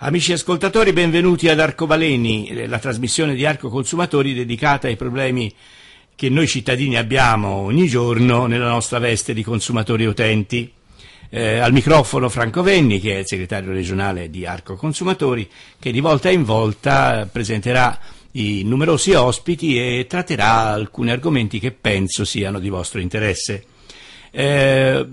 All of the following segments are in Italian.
Amici ascoltatori, benvenuti ad Arcobaleni, eh, la trasmissione di Arco Consumatori dedicata ai problemi che noi cittadini abbiamo ogni giorno nella nostra veste di consumatori utenti. Eh, al microfono Franco Venni, che è il segretario regionale di Arco Consumatori, che di volta in volta presenterà i numerosi ospiti e tratterà alcuni argomenti che penso siano di vostro interesse. Eh,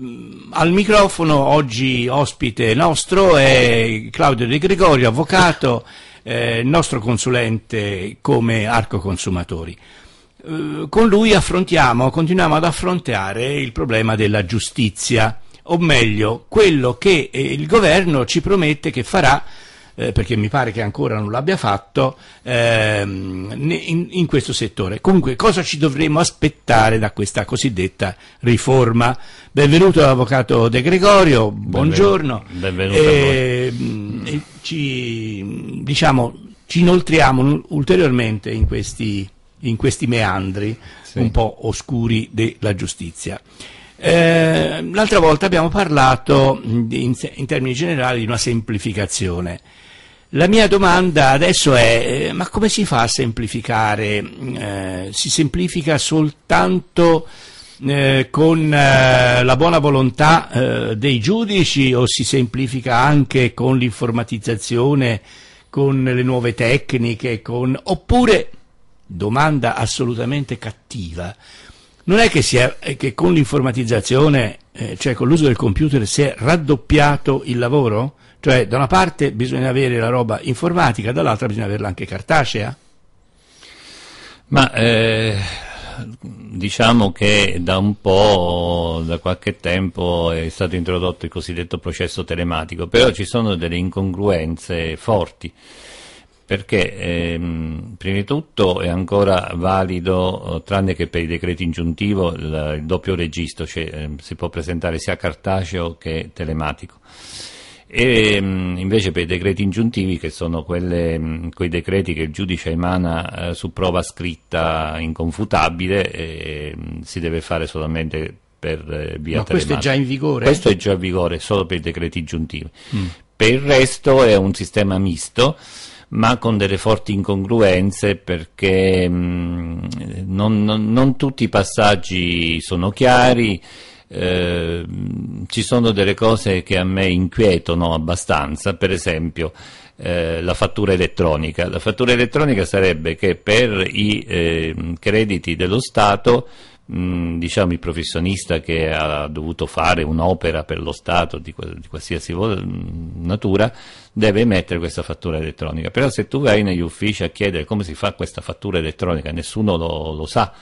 al microfono oggi ospite nostro è Claudio De Gregorio, avvocato, eh, nostro consulente come Arco Consumatori. Eh, con lui affrontiamo, continuiamo ad affrontare il problema della giustizia, o meglio, quello che eh, il governo ci promette che farà eh, perché mi pare che ancora non l'abbia fatto, ehm, in, in, questo settore. Comunque, cosa ci dovremmo aspettare da questa cosiddetta riforma? Benvenuto l'avvocato De Gregorio, buongiorno. Benvenuto. Eh, ci, diciamo, ci inoltriamo ulteriormente in questi, in questi meandri sì. un po' oscuri della giustizia. Eh, l'altra volta abbiamo parlato in, in, termini generali di una semplificazione. La mia domanda adesso è, eh, ma come si fa a semplificare? Eh, si semplifica soltanto eh, con eh, la buona volontà eh, dei giudici o si semplifica anche con l'informatizzazione, con le nuove tecniche, con... oppure, domanda assolutamente cattiva, non è che, è, che con l'informatizzazione, eh, cioè con l'uso del computer, si è raddoppiato il lavoro? Cioè, da una parte bisogna avere la roba informatica, dall'altra bisogna averla anche cartacea. Ma eh, diciamo che da un po', da qualche tempo è stato introdotto il cosiddetto processo telematico, però ci sono delle incongruenze forti perché ehm, prima di tutto è ancora valido, eh, tranne che per i decreti ingiuntivo, il, il doppio registro, cioè, eh, si può presentare sia cartaceo che telematico e mm, invece per i decreti ingiuntivi che sono quelle, mm, quei decreti che il giudice emana eh, su prova scritta inconfutabile e mm, si deve fare solamente per eh, via Ma telematica. questo è già in vigore? Questo è già in vigore solo per i decreti ingiuntivi. Mm. Per il resto è un sistema misto ma con delle forti incongruenze perché mh, non, non, non tutti i passaggi sono chiari Ehm, ci sono delle cose che a me inquietano abbastanza, per esempio eh, la fattura elettronica. La fattura elettronica sarebbe che per i eh, crediti dello Stato diciamo il professionista che ha dovuto fare un'opera per lo Stato di, di qualsiasi natura deve emettere questa fattura elettronica però se tu vai negli uffici a chiedere come si fa questa fattura elettronica nessuno lo, lo sa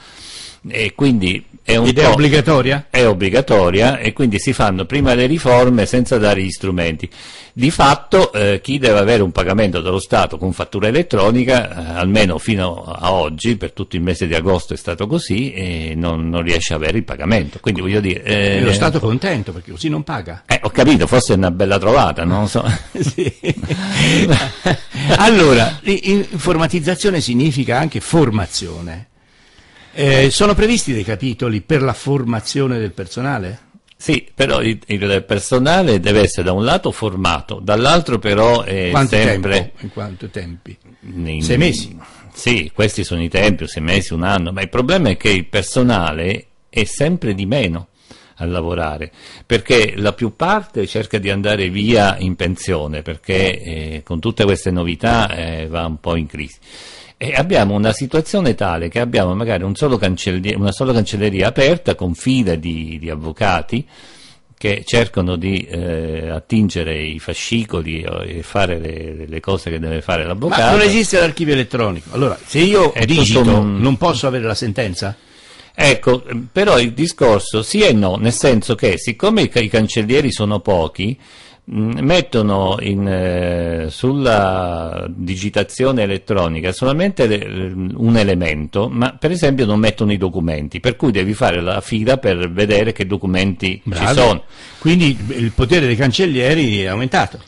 e quindi è un Ed è obbligatoria? È obbligatoria e quindi si fanno prima le riforme senza dare gli strumenti. Di fatto eh, chi deve avere un pagamento dallo Stato con fattura elettronica, eh, almeno fino a oggi, per tutto il mese di agosto è stato così, e non, non, riesce ad avere il pagamento. Quindi voglio dire... Eh, eh lo Stato contento perché così non paga. Eh, ho capito, forse è una bella trovata, non so. allora, informatizzazione significa anche formazione. Eh, sono previsti dei capitoli per la formazione del personale? Sì, però il, il, personale deve essere da un lato formato, dall'altro però è quanto sempre... Tempo? In quanto tempi? In, sei mesi? Sì, questi sono i tempi, sei mesi, un anno, ma il problema è che il personale è sempre di meno a lavorare, perché la più parte cerca di andare via in pensione, perché eh, con tutte queste novità eh, va un po' in crisi. E abbiamo una situazione tale che abbiamo magari un una sola cancelleria aperta con fila di, di avvocati che cercano di eh, attingere i fascicoli e fare le, le, cose che deve fare l'avvocato. Ma non esiste l'archivio elettronico. Allora, se io è digito, un... non posso avere la sentenza? Ecco, però il discorso sì e no, nel senso che siccome i cancellieri sono pochi, Mm, mettono in, eh, sulla digitazione elettronica solamente le, mm, un elemento, ma per esempio non mettono i documenti, per cui devi fare la fila per vedere che documenti Bravi. ci sono. Quindi il potere dei cancellieri è aumentato.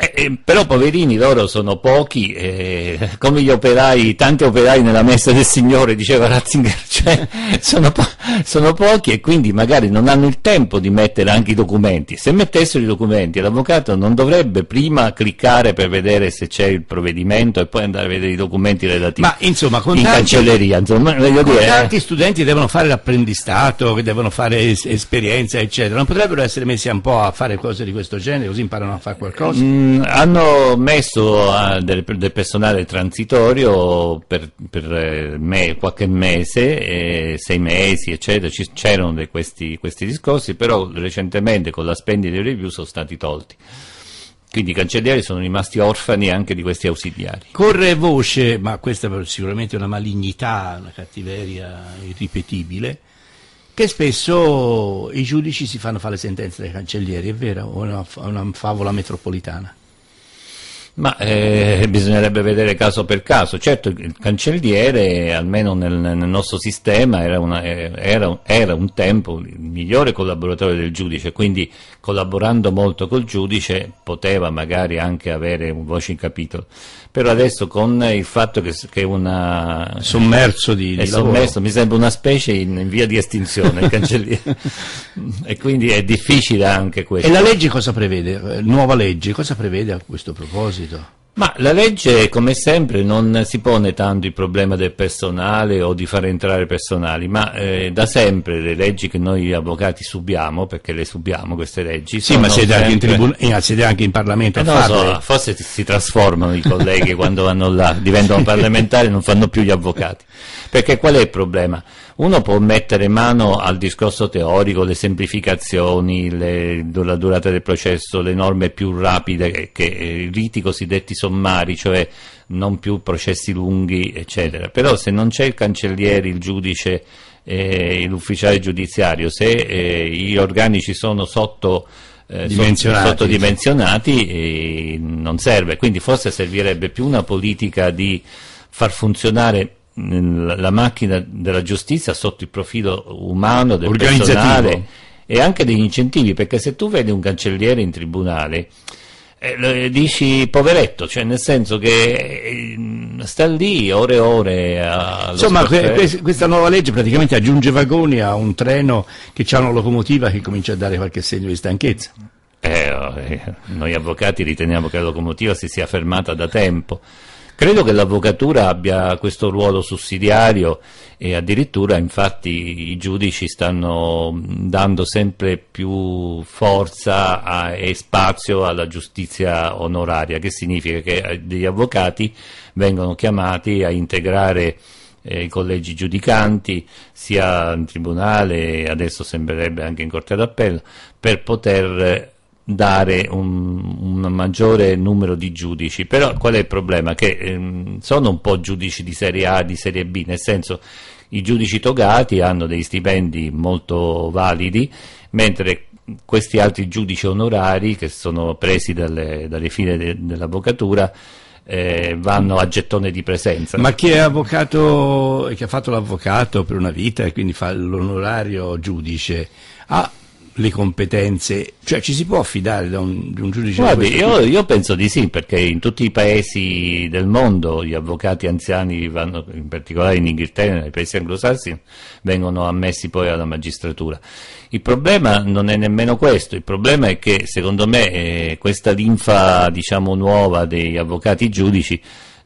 Eh, eh, però poverini loro sono pochi, eh, come gli operai, tanti operai nella messa del Signore, diceva Ratzinger, cioè, sono, po- sono, pochi e quindi magari non hanno il tempo di mettere anche i documenti. Se mettessero i documenti l'avvocato non dovrebbe prima cliccare per vedere se c'è il provvedimento e poi andare a vedere i documenti relativi Ma, insomma, in tanti, cancelleria. Insomma, con dire, tanti studenti devono fare l'apprendistato, che devono fare es- esperienza, eccetera, non potrebbero essere messi un po' a fare cose di questo genere così imparano a fare qualcosa? Mm, Ehm, hanno messo uh, del, del, personale transitorio per, per eh, me, qualche mese, eh, sei mesi, eccetera. Ci, c'erano de, questi, questi discorsi, però recentemente con la spending review sono stati tolti. Quindi i cancellieri sono rimasti orfani anche di questi ausiliari. Corre voce, ma questa è sicuramente una malignità, una cattiveria irripetibile, che spesso i giudici si fanno fare le sentenze dei cancellieri, è vero, è una, una favola metropolitana? Ma eh, bisognerebbe vedere caso per caso. Certo, il cancelliere, almeno nel, nel nostro sistema, era, una, eh, era, era, un tempo il migliore collaboratore del giudice, quindi collaborando molto col giudice poteva magari anche avere un voce in capitolo. Però adesso con il fatto che, che una... Sommerso di, di sommerso, mi sembra una specie in, in via di estinzione il cancelliere. e quindi è difficile anche questo. E la legge cosa prevede? Nuova legge cosa prevede a questo proposito? compito? Ma la legge, come sempre, non si pone tanto il problema del personale o di far entrare personali, ma eh, da sempre le leggi che noi avvocati subiamo, perché le subiamo queste leggi... Sì, ma siete, sempre... anche in tribunale, eh, siete anche in Parlamento eh, a farlo. So, forse si trasformano i colleghi quando vanno là, diventano parlamentari e non fanno più gli avvocati. Perché qual è il problema? uno può mettere mano al discorso teorico, le semplificazioni, le, la durata del processo, le norme più rapide, che, eh, riti cosiddetti sommari, cioè non più processi lunghi, eccetera. Però se non c'è il cancelliere, il giudice, eh, l'ufficiale giudiziario, se eh, gli organici sono sotto eh, sottodimensionati eh, non serve, quindi forse servirebbe più una politica di far funzionare la macchina della giustizia sotto il profilo umano, del personale e anche degli incentivi, perché se tu vedi un cancelliere in tribunale eh, eh dici poveretto, cioè nel senso che eh, sta lì ore e ore. A, Insomma, que, questa nuova legge praticamente aggiunge vagoni a un treno che ha una locomotiva che comincia a dare qualche segno di stanchezza. Eh, eh, noi avvocati riteniamo che la locomotiva si sia fermata da tempo. Credo che l'avvocatura abbia questo ruolo sussidiario e addirittura infatti i giudici stanno dando sempre più forza a, e spazio alla giustizia onoraria, che significa che eh, degli avvocati vengono chiamati a integrare eh, i collegi giudicanti, sia in tribunale, adesso sembrerebbe anche in corte d'appello, per poter dare un, un, maggiore numero di giudici, però qual è il problema? Che ehm, sono un po' giudici di serie A, di serie B, nel senso i giudici togati hanno dei stipendi molto validi, mentre questi altri giudici onorari che sono presi dalle, dalle file de, dell'avvocatura eh, vanno a gettone di presenza. Ma chi è avvocato e che ha fatto l'avvocato per una vita e quindi fa l'onorario giudice ha le competenze, cioè ci si può affidare da un, un giudice? Guardi, io, io, penso di sì, perché in tutti i paesi del mondo gli avvocati anziani, vanno, in particolare in Inghilterra, nei paesi anglosassini, vengono ammessi poi alla magistratura. Il problema non è nemmeno questo, il problema è che secondo me eh, questa linfa diciamo, nuova degli avvocati giudici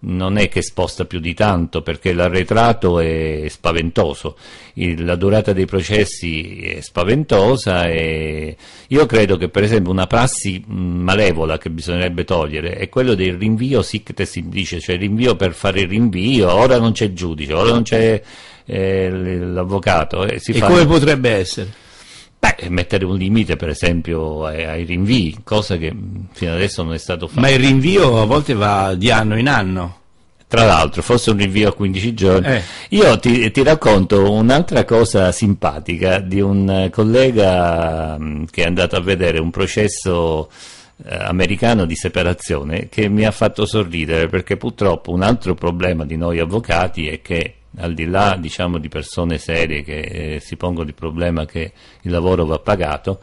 non è che sposta più di tanto perché l'arretrato è spaventoso, Il, la durata dei processi è spaventosa e io credo che per esempio una prassi malevola che bisognerebbe togliere è quello del rinvio sic te si dice, cioè rinvio per fare il rinvio, ora non c'è il giudice, ora non c'è eh, l'avvocato. Eh, e fa... come potrebbe essere? Eh, mettere un limite per esempio ai, ai, rinvii, cosa che fino adesso non è stato fatto. Ma il rinvio a volte va di anno in anno. Tra l'altro, forse un rinvio a 15 giorni. Eh. Io ti, ti racconto un'altra cosa simpatica di un collega mm, che è andato a vedere un processo eh, americano di separazione che mi ha fatto sorridere perché purtroppo un altro problema di noi avvocati è che al di là diciamo, di persone serie che eh, si pongono il problema che il lavoro va pagato,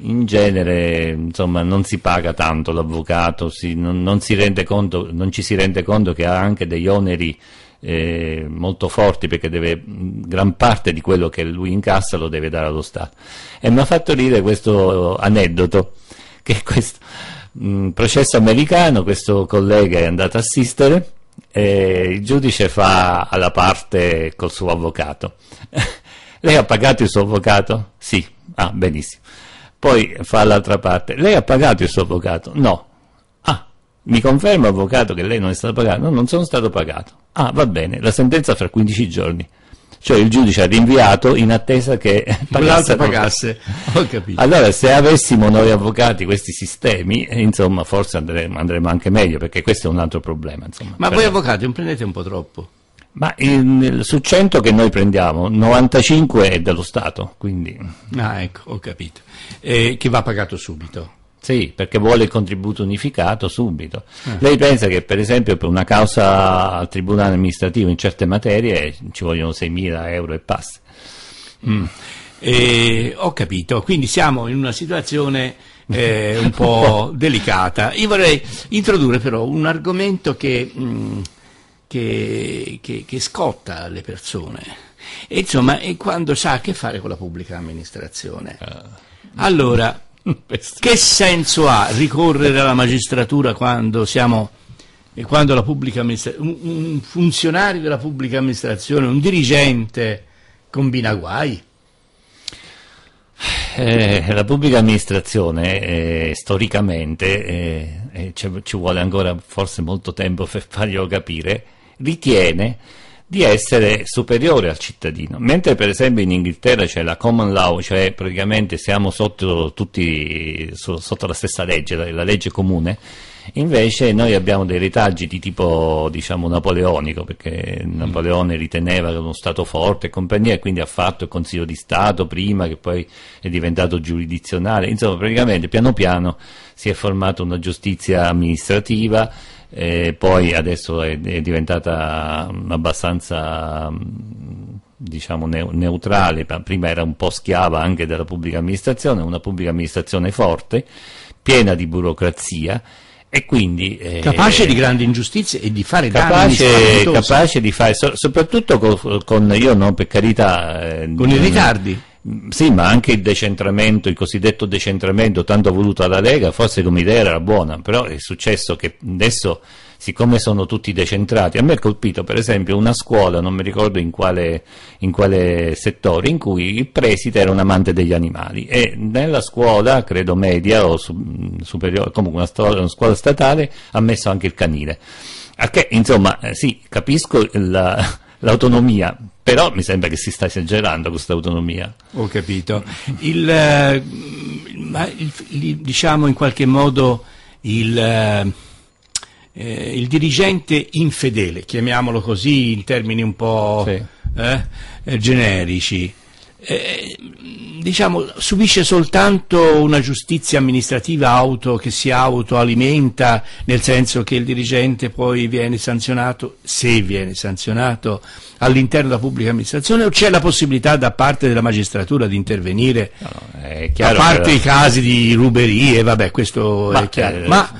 in genere insomma, non si paga tanto l'avvocato, si, non, non, si conto, non, ci si rende conto che ha anche degli oneri eh, molto forti perché deve, gran parte di quello che lui incassa lo deve dare allo Stato. E mi ha fatto ridere questo aneddoto che questo mh, processo americano, questo collega è andato a assistere e il giudice fa alla parte col suo avvocato. Lei ha pagato il suo avvocato? Sì. Ah, benissimo. Poi fa l'altra parte. Lei ha pagato il suo avvocato? No. Ah, mi conferma avvocato che lei non è stato pagato? No, non sono stato pagato. Ah, va bene, la sentenza fra 15 giorni cioè il giudice ha rinviato in attesa che pagasse, pagasse. allora se avessimo noi avvocati questi sistemi eh, insomma forse andremo, andremo anche meglio perché questo è un altro problema insomma, ma voi me. avvocati non prendete un po' troppo ma in, su 100 che noi prendiamo 95 è dello Stato quindi ah ecco ho capito eh, che va pagato subito sì, perché vuole il contributo unificato subito. Eh. Lei pensa che per esempio per una causa al Tribunale amministrativo in certe materie eh, ci vogliono 6.000 euro e passa. Mm. Eh, ho capito, quindi siamo in una situazione eh, un po' delicata. Io vorrei introdurre però un argomento che, mh, mm, che, che, che scotta le persone, e, insomma, è quando sa a che fare con la pubblica amministrazione. Eh. Allora, che senso ha ricorrere alla magistratura quando, siamo, eh, quando un funzionario della pubblica amministrazione, un dirigente combina guai? Eh, la pubblica amministrazione eh, storicamente, eh, eh ci, ci vuole ancora forse molto tempo per farglielo capire, ritiene di essere superiore al cittadino. Mentre per esempio in Inghilterra c'è la common law, cioè praticamente siamo sotto, tutti, sotto la stessa legge, la legge comune, Invece noi abbiamo dei retaggi di tipo diciamo, napoleonico, perché Napoleone mm. riteneva che uno Stato forte e compagnia, e quindi ha fatto il Consiglio di Stato prima, che poi è diventato giurisdizionale. Insomma, praticamente piano piano si è formata una giustizia amministrativa, eh, poi adesso è, è diventata mm, abbastanza mm, diciamo ne neutrale, prima era un po' schiava anche della pubblica amministrazione, una pubblica amministrazione forte, piena di burocrazia e quindi eh, capace di grandi ingiustizie e di fare capace, danni capace di fare so, soprattutto con, con, io no per carità eh, con i ritardi Mm, sì, ma anche il decentramento, il cosiddetto decentramento tanto voluto dalla Lega, forse come idea era buona, però è successo che adesso, siccome sono tutti decentrati, a me è colpito per esempio una scuola, non mi ricordo in quale, in quale settore, in cui il preside era un amante degli animali e nella scuola, credo media o superiore, comunque una, scuola, una scuola statale, ha messo anche il canile. A che, insomma, eh, sì, capisco la l'autonomia, però mi sembra che si sta esagerando questa autonomia. Ho capito. Il, eh, il, il, diciamo in qualche modo il, eh, eh, il, dirigente infedele, chiamiamolo così in termini un po' sì. eh, eh generici, eh, diciamo, subisce soltanto una giustizia amministrativa auto, che si autoalimenta, nel senso che il dirigente poi viene sanzionato, se viene sanzionato, all'interno della pubblica amministrazione o c'è la possibilità da parte della magistratura di intervenire, no, no, a parte però... i casi di ruberie, vabbè questo ma, è chiaro, eh, ma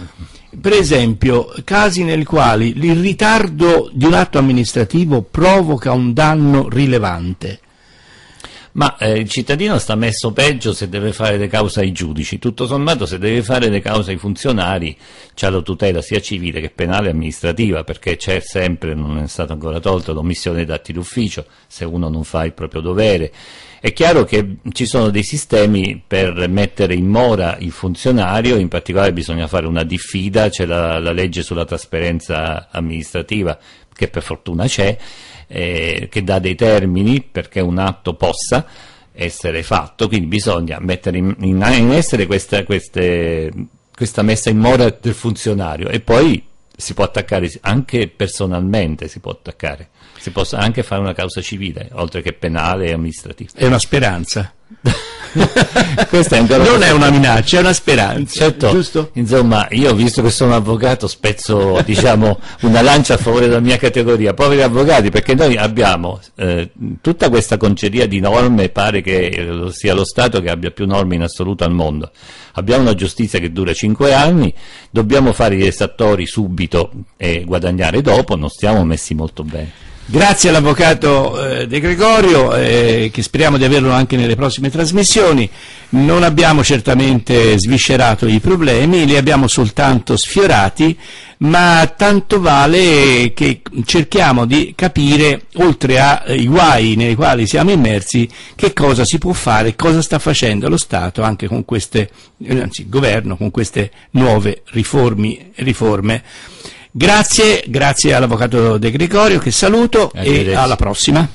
per esempio casi nel quali il ritardo di un atto amministrativo provoca un danno rilevante ma eh, il cittadino sta messo peggio se deve fare le cause ai giudici, tutto sommato se deve fare le cause ai funzionari c'è la tutela sia civile che penale e amministrativa, perché c'è sempre, non è stata ancora tolta, l'omissione dei dati d'ufficio se uno non fa il proprio dovere. È chiaro che ci sono dei sistemi per mettere in mora il funzionario, in particolare bisogna fare una diffida, c'è la, la legge sulla trasparenza amministrativa, che per fortuna c'è, eh, che dà dei termini perché un atto possa essere fatto, quindi bisogna mettere in, in, in essere questa, queste, questa messa in mora del funzionario e poi si può attaccare anche personalmente, si può attaccare, si possa anche fare una causa civile, oltre che penale e amministrativa. È una speranza. Questa è ancora non è una minaccia, è una speranza. Certo, giusto? Insomma, io visto che sono avvocato spezzo diciamo, una lancia a favore della mia categoria, poveri avvocati, perché noi abbiamo eh, tutta questa conceria di norme, pare che eh, sia lo Stato che abbia più norme in assoluto al mondo. Abbiamo una giustizia che dura 5 anni, dobbiamo fare gli esattori subito e guadagnare dopo, non stiamo messi molto bene. Grazie all'avvocato eh, De Gregorio, eh, che speriamo di averlo anche nelle prossime trasmissioni. Non abbiamo certamente sviscerato i problemi, li abbiamo soltanto sfiorati, ma tanto vale che cerchiamo di capire, oltre ai eh, guai nei quali siamo immersi, che cosa si può fare, cosa sta facendo lo Stato, anche con queste, eh, anzi il governo, con queste nuove riformi, riforme. Grazie, grazie all'avvocato De Gregorio che saluto e alla prossima.